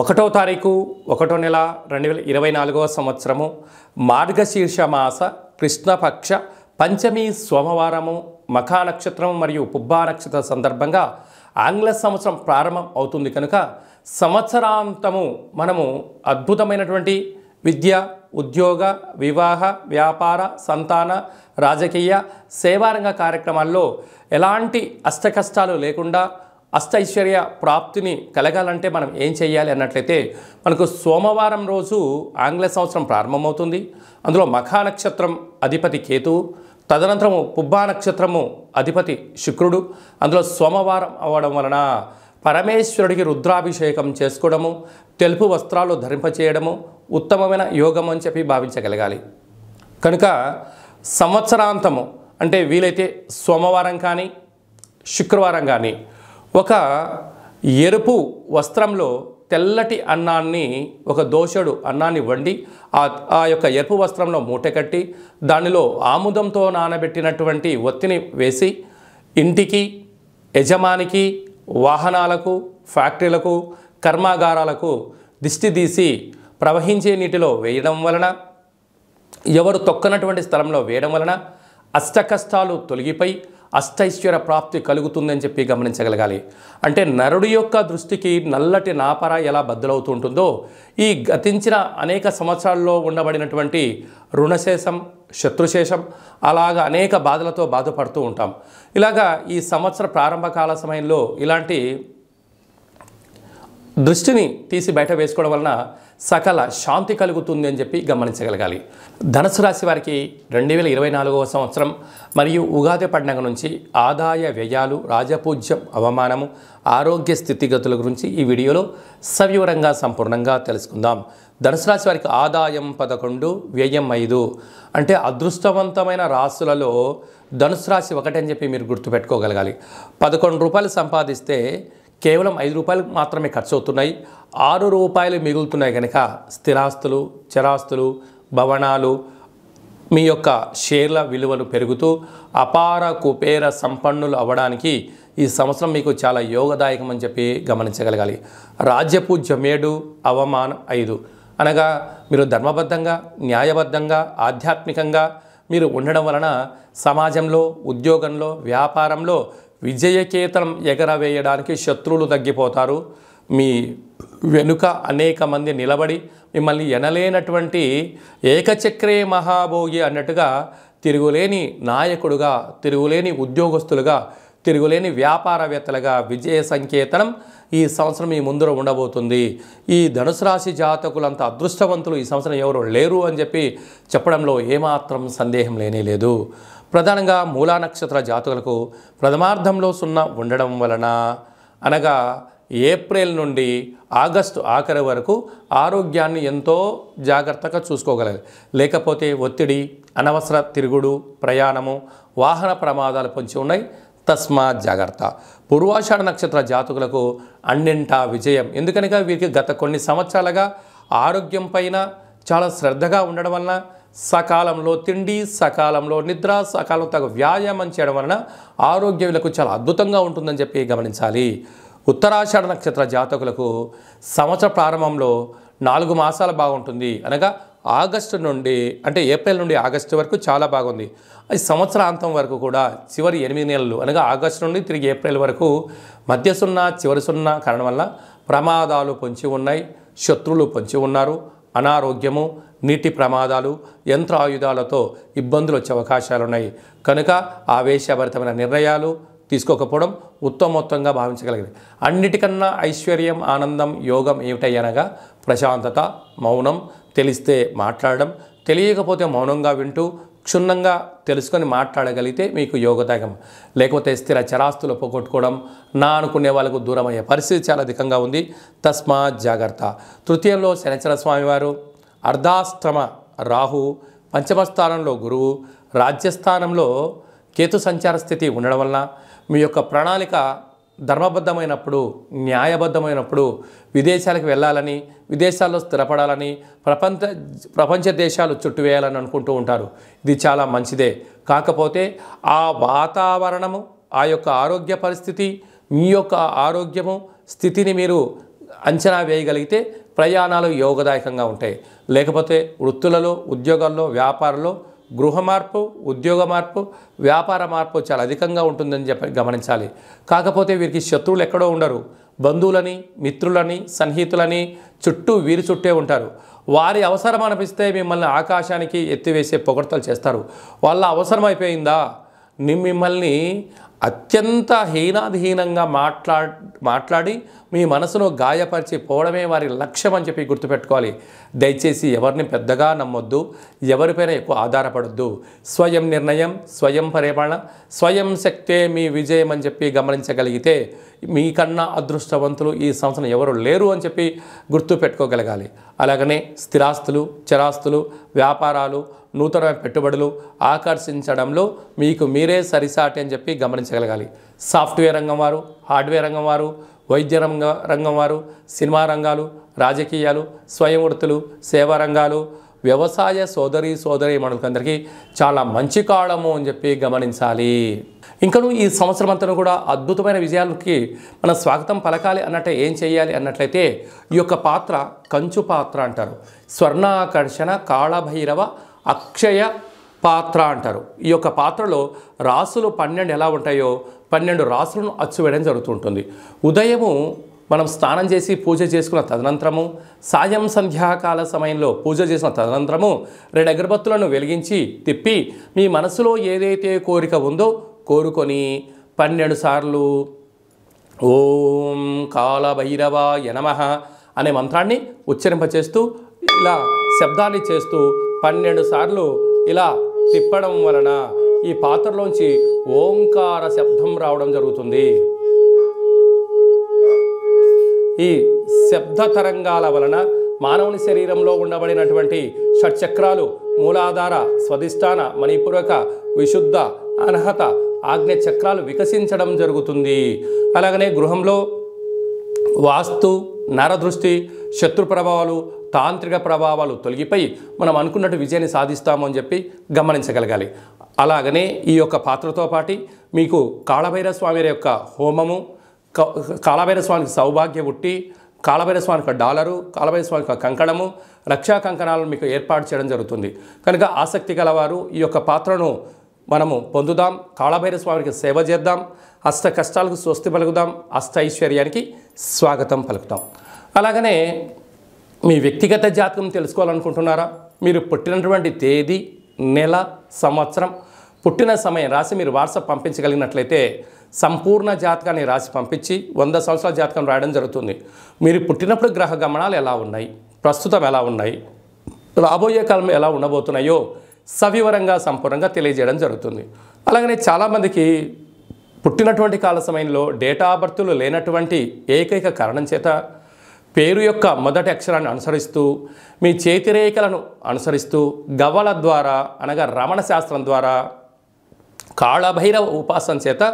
ఒకటో తారీఖు ఒకటో నెల రెండు వేల ఇరవై నాలుగవ సంవత్సరము మార్గశీర్ష మాస కృష్ణపక్ష పంచమి సోమవారము మఖా నక్షత్రం మరియు పుబ్బా నక్షత్ర సందర్భంగా ఆంగ్ల సంవత్సరం ప్రారంభం అవుతుంది కనుక సంవత్సరాంతము మనము అద్భుతమైనటువంటి విద్య ఉద్యోగ వివాహ వ్యాపార సంతాన రాజకీయ సేవారంగ కార్యక్రమాల్లో ఎలాంటి అష్టకష్టాలు లేకుండా అష్టైశ్వర్య ప్రాప్తిని కలగాలంటే మనం ఏం చేయాలి అన్నట్లయితే మనకు సోమవారం రోజు ఆంగ్ల సంవత్సరం ప్రారంభమవుతుంది అందులో మఖా నక్షత్రం అధిపతి కేతు తదనంతరము పుబ్బా నక్షత్రము అధిపతి శుక్రుడు అందులో సోమవారం అవ్వడం వలన పరమేశ్వరుడికి రుద్రాభిషేకం చేసుకోవడము తెలుపు వస్త్రాలు ధరింపచేయడము ఉత్తమమైన యోగం అని చెప్పి భావించగలగాలి కనుక సంవత్సరాంతము అంటే వీలైతే సోమవారం కానీ శుక్రవారం కానీ ఒక ఎరుపు వస్త్రంలో తెల్లటి అన్నాన్ని ఒక దోషుడు అన్నాన్ని వండి ఆ ఆ యొక్క ఎరుపు వస్త్రంలో మూట కట్టి దానిలో ఆముదంతో నానబెట్టినటువంటి ఒత్తిని వేసి ఇంటికి యజమానికి వాహనాలకు ఫ్యాక్టరీలకు కర్మాగారాలకు దిష్టి తీసి ప్రవహించే నీటిలో వేయడం వలన ఎవరు తొక్కనటువంటి స్థలంలో వేయడం వలన అష్టకష్టాలు తొలగిపోయి అష్టైశ్వర ప్రాప్తి కలుగుతుందని చెప్పి గమనించగలగాలి అంటే నరుడి యొక్క దృష్టికి నల్లటి నాపర ఎలా బద్దలవుతుంటుందో ఈ గతించిన అనేక సంవత్సరాల్లో ఉండబడినటువంటి రుణశేషం శత్రుశేషం అలాగ అనేక బాధలతో బాధపడుతూ ఉంటాం ఇలాగా ఈ సంవత్సర ప్రారంభకాల సమయంలో ఇలాంటి దృష్టిని తీసి బయట వేసుకోవడం వలన సకల శాంతి కలుగుతుంది అని చెప్పి గమనించగలగాలి ధనసు రాశి వారికి రెండు వేల ఇరవై నాలుగవ సంవత్సరం మరియు ఉగాది పండుగ నుంచి ఆదాయ వ్యయాలు రాజపూజ్యం అవమానము ఆరోగ్య స్థితిగతుల గురించి ఈ వీడియోలో సవివరంగా సంపూర్ణంగా తెలుసుకుందాం ధనుసు రాశి వారికి ఆదాయం పదకొండు వ్యయం ఐదు అంటే అదృష్టవంతమైన రాశులలో ధనుసు రాశి ఒకటని చెప్పి మీరు గుర్తుపెట్టుకోగలగాలి పదకొండు రూపాయలు సంపాదిస్తే కేవలం ఐదు రూపాయలు మాత్రమే ఖర్చు అవుతున్నాయి ఆరు రూపాయలు మిగులుతున్నాయి కనుక స్థిరాస్తులు చరాస్తులు భవనాలు మీ యొక్క షేర్ల విలువలు పెరుగుతూ అపార కుపేర సంపన్నులు అవ్వడానికి ఈ సంవత్సరం మీకు చాలా యోగదాయకం అని చెప్పి గమనించగలగాలి రాజ్యపూజ్యం ఏడు అవమానం ఐదు అనగా మీరు ధర్మబద్ధంగా న్యాయబద్ధంగా ఆధ్యాత్మికంగా మీరు ఉండడం వలన సమాజంలో ఉద్యోగంలో వ్యాపారంలో విజయకేతనం ఎగరవేయడానికి శత్రువులు తగ్గిపోతారు మీ వెనుక అనేక మంది నిలబడి మిమ్మల్ని ఎనలేనటువంటి ఏకచక్రే మహాభోగి అన్నట్టుగా తిరుగులేని నాయకుడుగా తిరుగులేని ఉద్యోగస్తులుగా తిరుగులేని వ్యాపారవేత్తలుగా విజయ సంకేతనం ఈ సంవత్సరం మీ ముందర ఉండబోతుంది ఈ ధనుసు రాశి జాతకులంత అదృష్టవంతులు ఈ సంవత్సరం ఎవరు లేరు అని చెప్పి చెప్పడంలో ఏమాత్రం సందేహం లేనే లేదు ప్రధానంగా మూలా నక్షత్ర జాతకులకు ప్రథమార్థంలో సున్నా ఉండడం వలన అనగా ఏప్రిల్ నుండి ఆగస్టు ఆఖరి వరకు ఆరోగ్యాన్ని ఎంతో జాగ్రత్తగా చూసుకోగలరు లేకపోతే ఒత్తిడి అనవసర తిరుగుడు ప్రయాణము వాహన ప్రమాదాలు పొంచి ఉన్నాయి తస్మాత్ జాగ్రత్త పూర్వాషాఢ నక్షత్ర జాతకులకు అన్నింటా విజయం ఎందుకనగా వీరికి గత కొన్ని సంవత్సరాలుగా ఆరోగ్యం పైన చాలా శ్రద్ధగా ఉండడం వలన సకాలంలో తిండి సకాలంలో నిద్ర సకాలంలో తగు వ్యాయామం చేయడం వలన ఆరోగ్య విలకు చాలా అద్భుతంగా ఉంటుందని చెప్పి గమనించాలి ఉత్తరాషాఢ నక్షత్ర జాతకులకు సంవత్సర ప్రారంభంలో నాలుగు మాసాలు బాగుంటుంది అనగా ఆగస్టు నుండి అంటే ఏప్రిల్ నుండి ఆగస్టు వరకు చాలా బాగుంది ఈ సంవత్సరాంతం వరకు కూడా చివరి ఎనిమిది నెలలు అనగా ఆగస్టు నుండి తిరిగి ఏప్రిల్ వరకు మధ్య సున్నా చివరి సున్నా కారణం వల్ల ప్రమాదాలు పొంచి ఉన్నాయి శత్రువులు పొంచి ఉన్నారు అనారోగ్యము నీటి ప్రమాదాలు యంత్ర ఆయుధాలతో ఇబ్బందులు వచ్చే అవకాశాలున్నాయి కనుక ఆవేశభరితమైన నిర్ణయాలు తీసుకోకపోవడం ఉత్తమోత్తంగా భావించగలిగింది అన్నిటికన్నా ఐశ్వర్యం ఆనందం యోగం ఏమిటయ్యనగా ప్రశాంతత మౌనం తెలిస్తే మాట్లాడడం తెలియకపోతే మౌనంగా వింటూ క్షుణ్ణంగా తెలుసుకొని మాట్లాడగలిగితే మీకు యోగదాయం లేకపోతే స్థిర చరాస్తులు పోగొట్టుకోవడం నా అనుకునే వాళ్ళకు దూరమయ్యే పరిస్థితి చాలా అధికంగా ఉంది తస్మాత్ జాగ్రత్త తృతీయంలో శనిచర స్వామివారు అర్ధాష్టమ రాహు పంచమస్థానంలో గురువు రాజ్యస్థానంలో కేతు సంచార స్థితి ఉండడం వలన మీ యొక్క ప్రణాళిక ధర్మబద్ధమైనప్పుడు న్యాయబద్ధమైనప్పుడు విదేశాలకు వెళ్ళాలని విదేశాల్లో స్థిరపడాలని ప్రపంచ ప్రపంచ దేశాలు చుట్టువేయాలని అనుకుంటూ ఉంటారు ఇది చాలా మంచిదే కాకపోతే ఆ వాతావరణము ఆ యొక్క ఆరోగ్య పరిస్థితి మీ యొక్క ఆరోగ్యము స్థితిని మీరు అంచనా వేయగలిగితే ప్రయాణాలు యోగదాయకంగా ఉంటాయి లేకపోతే వృత్తులలో ఉద్యోగాల్లో వ్యాపారంలో గృహ మార్పు ఉద్యోగ మార్పు వ్యాపార మార్పు చాలా అధికంగా ఉంటుందని చెప్పి గమనించాలి కాకపోతే వీరికి శత్రువులు ఎక్కడో ఉండరు బంధువులని మిత్రులని సన్నిహితులని చుట్టూ వీరి చుట్టే ఉంటారు వారి అవసరం అనిపిస్తే మిమ్మల్ని ఆకాశానికి ఎత్తివేసే పొగడ్తలు చేస్తారు వాళ్ళ అవసరమైపోయిందా మిమ్మల్ని అత్యంత హీనాధీనంగా మాట్లా మాట్లాడి మీ మనసును గాయపరిచి పోవడమే వారి లక్ష్యం అని చెప్పి గుర్తుపెట్టుకోవాలి దయచేసి ఎవరిని పెద్దగా నమ్మొద్దు ఎవరిపైన ఎక్కువ ఆధారపడద్దు స్వయం నిర్ణయం స్వయం పరిపాలన స్వయం శక్తే మీ విజయం అని చెప్పి గమనించగలిగితే మీకన్నా అదృష్టవంతులు ఈ సంవత్సరం ఎవరు లేరు అని చెప్పి గుర్తుపెట్టుకోగలగాలి అలాగనే స్థిరాస్తులు చరాస్తులు వ్యాపారాలు నూతన పెట్టుబడులు ఆకర్షించడంలో మీకు మీరే సరిసాటి అని చెప్పి గమనించ సాధించగలగాలి సాఫ్ట్వేర్ రంగం వారు హార్డ్వేర్ రంగం వారు వైద్య రంగ రంగం వారు సినిమా రంగాలు రాజకీయాలు స్వయం వృత్తులు సేవా రంగాలు వ్యవసాయ సోదరి సోదరి మనకందరికీ చాలా మంచి కాలము అని చెప్పి గమనించాలి ఇంకను ఈ సంవత్సరం అంతా కూడా అద్భుతమైన విజయాలకి మన స్వాగతం పలకాలి అన్నట్టు ఏం చేయాలి అన్నట్లయితే ఈ యొక్క పాత్ర కంచు పాత్ర అంటారు స్వర్ణాకర్షణ కాళభైరవ అక్షయ పాత్ర అంటారు ఈ యొక్క పాత్రలో రాసులు పన్నెండు ఎలా ఉంటాయో పన్నెండు రాసులను అచ్చువేయడం జరుగుతుంటుంది ఉదయము మనం స్నానం చేసి పూజ చేసుకున్న తదనంతరము సాయం సంధ్యాకాల సమయంలో పూజ చేసిన తదనంతరము రెండు అగరబత్తులను వెలిగించి తిప్పి మీ మనసులో ఏదైతే కోరిక ఉందో కోరుకొని పన్నెండు సార్లు ఓం భైరవ యనమ అనే మంత్రాన్ని ఉచ్చరింపచేస్తూ ఇలా శబ్దాన్ని చేస్తూ పన్నెండు సార్లు ఇలా తిప్పడం వలన ఈ పాత్రలోంచి ఓంకార శబ్దం రావడం జరుగుతుంది ఈ శబ్ద తరంగాల వలన మానవుని శరీరంలో ఉండబడినటువంటి షట్చక్రాలు మూలాధార స్వధిష్టాన మణిపూర్వక విశుద్ధ అనహత ఆజ్ఞ చక్రాలు వికసించడం జరుగుతుంది అలాగనే గృహంలో వాస్తు నరదృష్టి శత్రు ప్రభావాలు తాంత్రిక ప్రభావాలు తొలగిపోయి మనం అనుకున్నట్టు విజయాన్ని సాధిస్తామని చెప్పి గమనించగలగాలి అలాగనే ఈ యొక్క పాత్రతో పాటి మీకు కాళభైర స్వామి యొక్క హోమము కాళభైర స్వామికి సౌభాగ్య ఉట్టి కాళభైర స్వామి యొక్క డాలరు కాళభైర స్వామి యొక్క కంకణము రక్షా కంకణాలను మీకు ఏర్పాటు చేయడం జరుగుతుంది కనుక ఆసక్తి గలవారు ఈ యొక్క పాత్రను మనము పొందుదాం కాళభైర స్వామికి సేవ చేద్దాం హస్త కష్టాలకు స్వస్తి పలుకుదాం అష్ట ఐశ్వర్యానికి స్వాగతం పలుకుతాం అలాగనే మీ వ్యక్తిగత జాతకం తెలుసుకోవాలనుకుంటున్నారా మీరు పుట్టినటువంటి తేదీ నెల సంవత్సరం పుట్టిన సమయం రాసి మీరు వాట్సాప్ పంపించగలిగినట్లయితే సంపూర్ణ జాతకాన్ని రాసి పంపించి వంద సంవత్సరాల జాతకం రాయడం జరుగుతుంది మీరు పుట్టినప్పుడు గ్రహ గమనాలు ఎలా ఉన్నాయి ప్రస్తుతం ఎలా ఉన్నాయి రాబోయే కాలం ఎలా ఉండబోతున్నాయో సవివరంగా సంపూర్ణంగా తెలియజేయడం జరుగుతుంది అలాగనే చాలామందికి పుట్టినటువంటి కాల సమయంలో డేటా బర్త్లు లేనటువంటి ఏకైక కారణం చేత పేరు యొక్క మొదటి అక్షరాన్ని అనుసరిస్తూ మీ చేతిరేఖలను అనుసరిస్తూ గవ్వల ద్వారా అనగా రమణ శాస్త్రం ద్వారా కాళభైరవ ఉపాసన చేత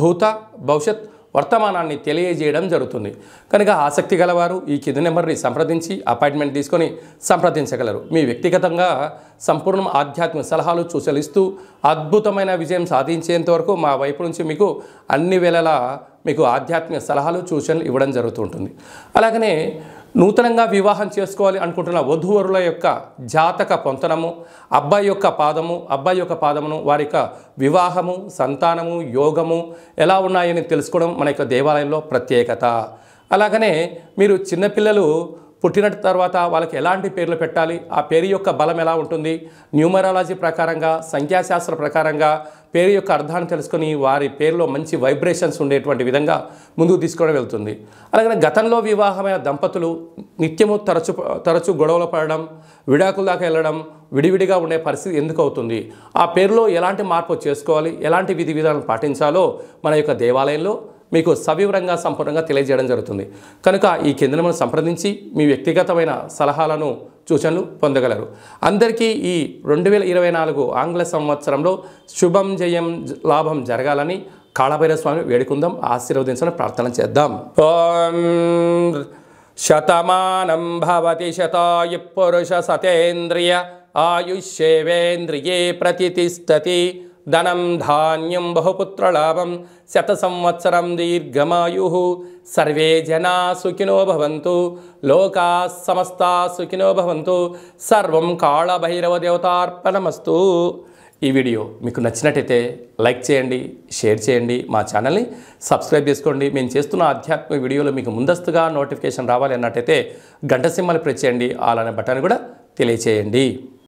భూత భవిష్యత్ వర్తమానాన్ని తెలియజేయడం జరుగుతుంది కనుక ఆసక్తి గలవారు ఈ కింది నెంబర్ని సంప్రదించి అపాయింట్మెంట్ తీసుకొని సంప్రదించగలరు మీ వ్యక్తిగతంగా సంపూర్ణ ఆధ్యాత్మిక సలహాలు సూచలిస్తూ అద్భుతమైన విజయం సాధించేంత వరకు మా వైపు నుంచి మీకు అన్ని వేళలా మీకు ఆధ్యాత్మిక సలహాలు సూచనలు ఇవ్వడం జరుగుతుంటుంది అలాగనే నూతనంగా వివాహం చేసుకోవాలి అనుకుంటున్న వధూవరుల యొక్క జాతక పొంతనము అబ్బాయి యొక్క పాదము అబ్బాయి యొక్క పాదమును వారి యొక్క వివాహము సంతానము యోగము ఎలా ఉన్నాయని తెలుసుకోవడం మన యొక్క దేవాలయంలో ప్రత్యేకత అలాగనే మీరు చిన్నపిల్లలు పుట్టిన తర్వాత వాళ్ళకి ఎలాంటి పేర్లు పెట్టాలి ఆ పేరు యొక్క బలం ఎలా ఉంటుంది న్యూమరాలజీ ప్రకారంగా సంఖ్యాశాస్త్ర ప్రకారంగా పేరు యొక్క అర్థాన్ని తెలుసుకొని వారి పేరులో మంచి వైబ్రేషన్స్ ఉండేటువంటి విధంగా ముందుకు తీసుకోవడం వెళ్తుంది అలాగే గతంలో వివాహమైన దంపతులు నిత్యము తరచు తరచు గొడవలు పడడం విడాకుల దాకా వెళ్ళడం విడివిడిగా ఉండే పరిస్థితి ఎందుకు అవుతుంది ఆ పేరులో ఎలాంటి మార్పు చేసుకోవాలి ఎలాంటి విధి విధానాలు పాటించాలో మన యొక్క దేవాలయంలో మీకు సవివరంగా సంపూర్ణంగా తెలియజేయడం జరుగుతుంది కనుక ఈ కేంద్రమును సంప్రదించి మీ వ్యక్తిగతమైన సలహాలను సూచనలు పొందగలరు అందరికీ ఈ రెండు వేల ఇరవై నాలుగు ఆంగ్ల సంవత్సరంలో శుభం జయం లాభం జరగాలని కాళభైరస్వామి స్వామి వేడుకుందాం ఆశీర్వదించడం ప్రార్థన చేద్దాం ఓం శతమానం భవతి శతాయు పురుష సతేంద్రియ ఆయుష్యేంద్రియే ప్రతిష్టతి ధనం ధాన్యం బహుపుత్రలాభం శత సంవత్సరం దీర్ఘమాయు సర్వే జనా సుఖినో భవంతు లోకా సమస్తా సుఖినో భవంతు సర్వం కాళభైరవ దేవతార్పణమస్తు ఈ వీడియో మీకు నచ్చినట్టయితే లైక్ చేయండి షేర్ చేయండి మా ఛానల్ని సబ్స్క్రైబ్ చేసుకోండి మేము చేస్తున్న ఆధ్యాత్మిక వీడియోలు మీకు ముందస్తుగా నోటిఫికేషన్ రావాలి అన్నట్టయితే గంట సింహాలు ప్రెస్ చేయండి అలానే బటన్ కూడా తెలియచేయండి